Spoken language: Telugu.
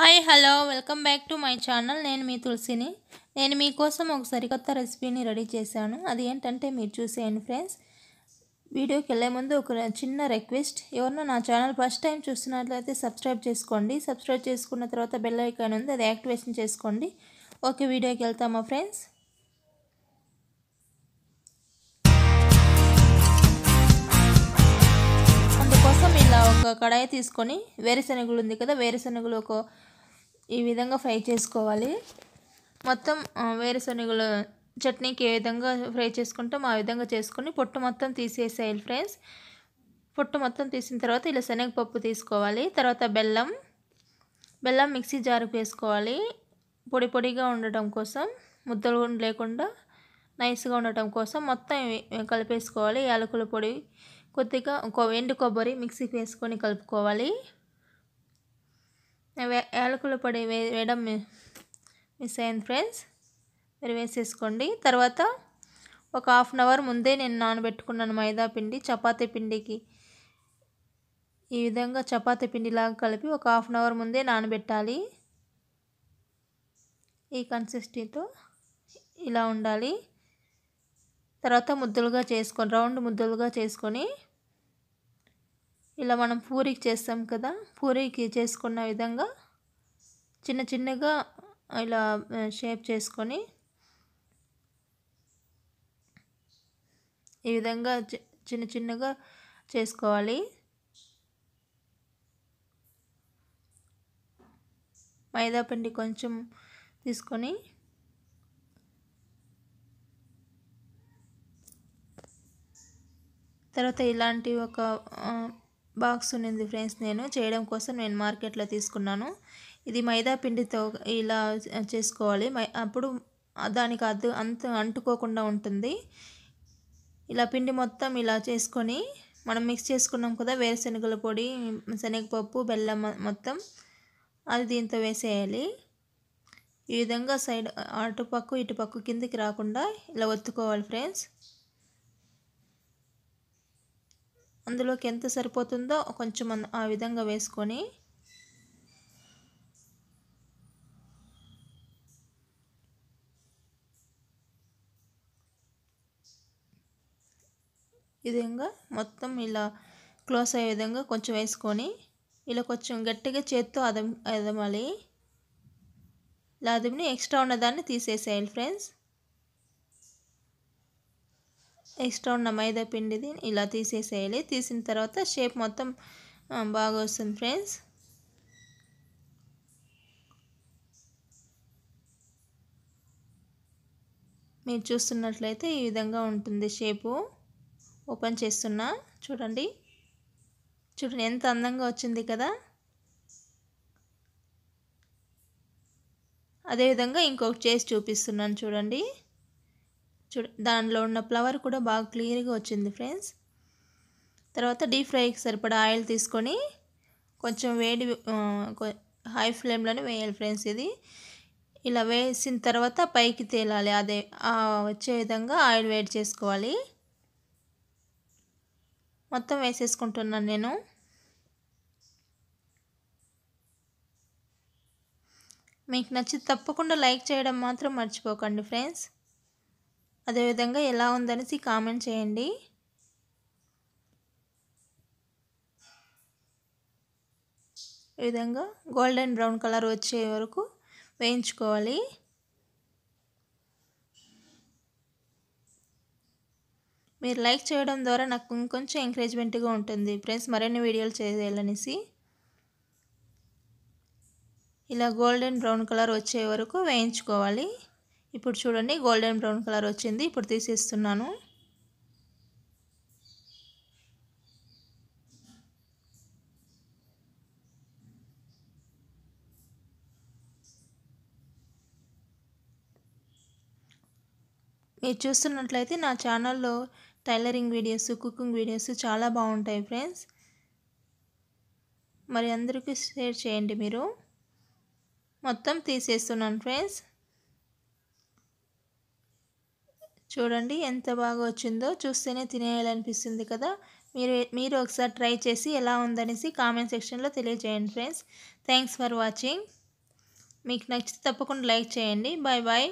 hi hello welcome back to my channel నేను మీ తులసిని నేను మీకోసం ఒక సరికొత్త రెసిపీని రెడీ చేశాను అది ఏంటంటే మీరు చూసేయండి ఫ్రెండ్స్ వీడియోకి వెళ్ళే ముందు ఒక చిన్న రిక్వెస్ట్ ఎవరినో నా ఛానల్ ఫస్ట్ టైం చూస్తున్నట్లయితే సబ్స్క్రైబ్ చేసుకోండి సబ్స్క్రైబ్ చేసుకున్న తర్వాత బెల్ ఐకాన్ ఉంది అది యాక్టివేషన్ చేసుకోండి ఓకే వీడియోకి వెళ్తామా ఫ్రెండ్స్ అందుకోసం ఇలా ఒక కడాయి తీసుకొని వేరుశనగలు ఉంది కదా వేరుశనగలు ఒక ఈ విధంగా ఫ్రై చేసుకోవాలి మొత్తం వేరుశనగలు చట్నీకి ఏ విధంగా ఫ్రై చేసుకుంటాం ఆ విధంగా చేసుకొని పొట్టు మొత్తం తీసేసేయాలి ఫ్రెండ్స్ పొట్టు మొత్తం తీసిన తర్వాత ఇలా శనగపప్పు తీసుకోవాలి తర్వాత బెల్లం బెల్లం మిక్సీ జారుకు వేసుకోవాలి పొడి పొడిగా ఉండటం కోసం ముద్దలు లేకుండా నైస్గా ఉండటం కోసం మొత్తం కలిపేసుకోవాలి యాలకుల పొడి కొద్దిగా ఎండు కొబ్బరి మిక్సీకి వేసుకొని కలుపుకోవాలి యాలకుల పొడి వేయడం మిస్ అయింది ఫ్రెండ్స్ మీరు వేసేసుకోండి తర్వాత ఒక హాఫ్ అన్ అవర్ ముందే నేను నానబెట్టుకున్నాను మైదా పిండి చపాతి పిండికి ఈ విధంగా చపాతి పిండిలాగా కలిపి ఒక హాఫ్ అన్ అవర్ ముందే నానబెట్టాలి ఈ కన్సిస్టెంట్తో ఇలా ఉండాలి తర్వాత ముద్దలుగా చేసుకొని రౌండ్ ముద్దలుగా చేసుకొని ఇలా మనం పూరికి చేస్తాం కదా పూరికి చేసుకున్న విధంగా చిన్న చిన్నగా ఇలా షేప్ చేసుకొని ఈ విధంగా చిన్న చిన్నగా చేసుకోవాలి మైదా పిండి కొంచెం తీసుకొని తర్వాత ఇలాంటి ఒక బాక్స్ ఉన్నింది ఫ్రెండ్స్ నేను చేయడం కోసం నేను మార్కెట్లో తీసుకున్నాను ఇది మైదా పిండితో ఇలా చేసుకోవాలి అప్పుడు దానికి అద్దు అంత అంటుకోకుండా ఉంటుంది ఇలా పిండి మొత్తం ఇలా చేసుకొని మనం మిక్స్ చేసుకున్నాం కదా వేరుశనగల పొడి శనగపప్పు బెల్లం మొత్తం అది దీంతో వేసేయాలి ఈ విధంగా సైడ్ అటుపక్కు ఇటుపక్కు కిందికి రాకుండా ఇలా ఒత్తుకోవాలి ఫ్రెండ్స్ అందులోకి ఎంత సరిపోతుందో కొంచెం ఆ విధంగా వేసుకొని విధంగా మొత్తం ఇలా క్లోజ్ అయ్యే విధంగా కొంచెం వేసుకొని ఇలా కొంచెం గట్టిగా చేత్తో అదం అదమాలి ఇలా అదిమిని ఎక్స్ట్రా ఉన్నదాన్ని తీసేసేయాలి ఫ్రెండ్స్ ఎక్స్ట్రా ఉన్న మైదా పిండిది ఇలా తీసేసేయాలి తీసిన తర్వాత షేప్ మొత్తం బాగా వస్తుంది ఫ్రెండ్స్ మీరు చూస్తున్నట్లయితే ఈ విధంగా ఉంటుంది షేపు ఓపెన్ చేస్తున్నా చూడండి చూడండి ఎంత అందంగా వచ్చింది కదా అదేవిధంగా ఇంకొకటి చేసి చూపిస్తున్నాను చూడండి చూడ దానిలో ఉన్న ఫ్లవర్ కూడా బాగా క్లియర్గా వచ్చింది ఫ్రెండ్స్ తర్వాత డీప్ ఫ్రైకి సరిపడా ఆయిల్ తీసుకొని కొంచెం వేడి హై ఫ్లేమ్లోనే వేయాలి ఫ్రెండ్స్ ఇది ఇలా వేసిన తర్వాత పైకి తేలాలి అదే వచ్చే విధంగా ఆయిల్ వేడి చేసుకోవాలి మొత్తం వేసేసుకుంటున్నాను నేను మీకు నచ్చి తప్పకుండా లైక్ చేయడం మాత్రం మర్చిపోకండి ఫ్రెండ్స్ అదేవిధంగా ఎలా ఉందనేసి కామెంట్ చేయండి ఈ విధంగా గోల్డెన్ బ్రౌన్ కలర్ వచ్చే వరకు వేయించుకోవాలి మీరు లైక్ చేయడం ద్వారా నాకు ఇంకొంచెం ఎంకరేజ్మెంట్గా ఉంటుంది ఫ్రెండ్స్ మరిన్ని వీడియోలు చేయాలనేసి ఇలా గోల్డెన్ బ్రౌన్ కలర్ వచ్చే వరకు వేయించుకోవాలి ఇప్పుడు చూడండి గోల్డెన్ బ్రౌన్ కలర్ వచ్చింది ఇప్పుడు తీసేస్తున్నాను మీరు చూస్తున్నట్లయితే నా ఛానల్లో టైలరింగ్ వీడియోస్ కుకింగ్ వీడియోస్ చాలా బాగుంటాయి ఫ్రెండ్స్ మరి అందరికీ షేర్ చేయండి మీరు మొత్తం తీసేస్తున్నాను ఫ్రెండ్స్ చూడండి ఎంత బాగా వచ్చిందో చూస్తేనే తినేయాలనిపిస్తుంది కదా మీరు మీరు ఒకసారి ట్రై చేసి ఎలా ఉందనేసి కామెంట్ సెక్షన్లో తెలియజేయండి ఫ్రెండ్స్ థ్యాంక్స్ ఫర్ వాచింగ్ మీకు నచ్చితే తప్పకుండా లైక్ చేయండి బాయ్ బాయ్